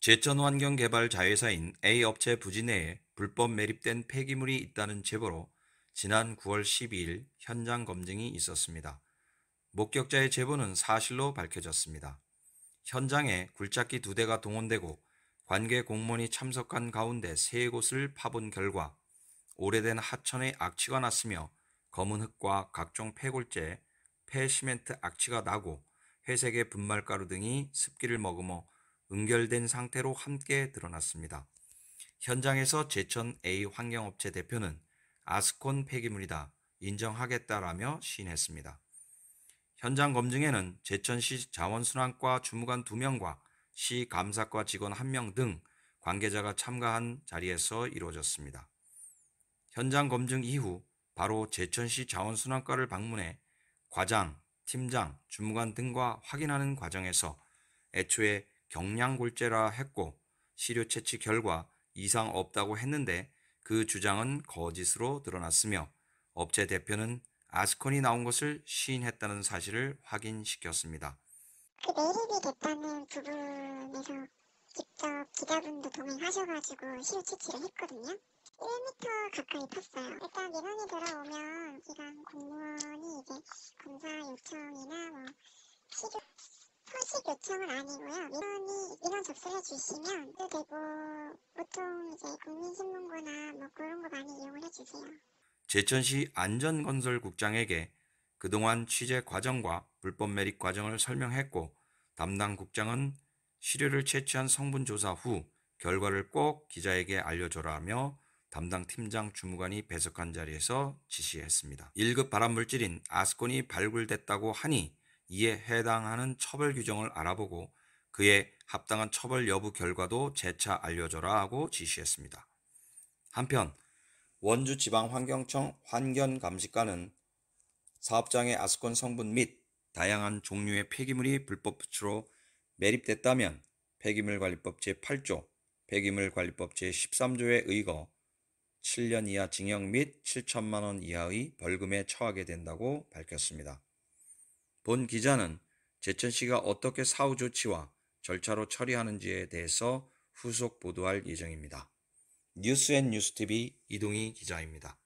제천환경개발 자회사인 A업체 부지 내에 불법 매립된 폐기물이 있다는 제보로 지난 9월 12일 현장 검증이 있었습니다. 목격자의 제보는 사실로 밝혀졌습니다. 현장에 굴착기 두 대가 동원되고 관계 공무원이 참석한 가운데 세 곳을 파본 결과 오래된 하천의 악취가 났으며 검은 흙과 각종 폐골재, 폐시멘트 악취가 나고 회색의 분말가루 등이 습기를 머금어 응결된 상태로 함께 드러났습니다. 현장에서 제천 A 환경업체 대표는 아스콘 폐기물이다 인정하겠다라며 시인했습니다. 현장 검증에는 제천시 자원순환과 주무관 2명과 시 감사과 직원 1명 등 관계자가 참가한 자리에서 이루어졌습니다. 현장 검증 이후 바로 제천시 자원순환과를 방문해 과장, 팀장, 주무관 등과 확인하는 과정에서 애초에 경량골재라 했고 시료 채취 결과 이상 없다고 했는데 그 주장은 거짓으로 드러났으며 업체 대표는 아스콘이 나온 것을 시인했다는 사실을 확인시켰습니다. 그 매립이 됐다는 부분에서 직접 기자분도 동행하셔가지고 시료 채취를 했거든요. 1m 가까이 팠어요. 일단 민원이 들어오면 기간 공무원이 공식 요청은 아니고요. 민원이 민원 접수를 해주시면 되고 보통 이제 국민신문고나 뭐 그런 거 많이 이용을 해주세요. 제천시 안전건설국장에게 그동안 취재 과정과 불법 매립 과정을 설명했고 담당 국장은 시료를 채취한 성분 조사 후 결과를 꼭 기자에게 알려줘라며 담당 팀장 주무관이 배석한 자리에서 지시했습니다. 1급 발암물질인 아스콘이 발굴됐다고 하니 이에 해당하는 처벌 규정을 알아보고 그에 합당한 처벌 여부 결과도 재차 알려줘라 하고 지시했습니다. 한편 원주 지방환경청 환경감시과는 사업장의 아스콘 성분 및 다양한 종류의 폐기물이 불법 부추로 매립됐다면 폐기물관리법 제8조, 폐기물관리법 제13조에 의거 7년 이하 징역 및 7천만 원 이하의 벌금에 처하게 된다고 밝혔습니다. 본 기자는 제천 씨가 어떻게 사후 조치와 절차로 처리하는지에 대해서 후속 보도할 예정입니다. 뉴스앤뉴스TV 이동희 기자입니다.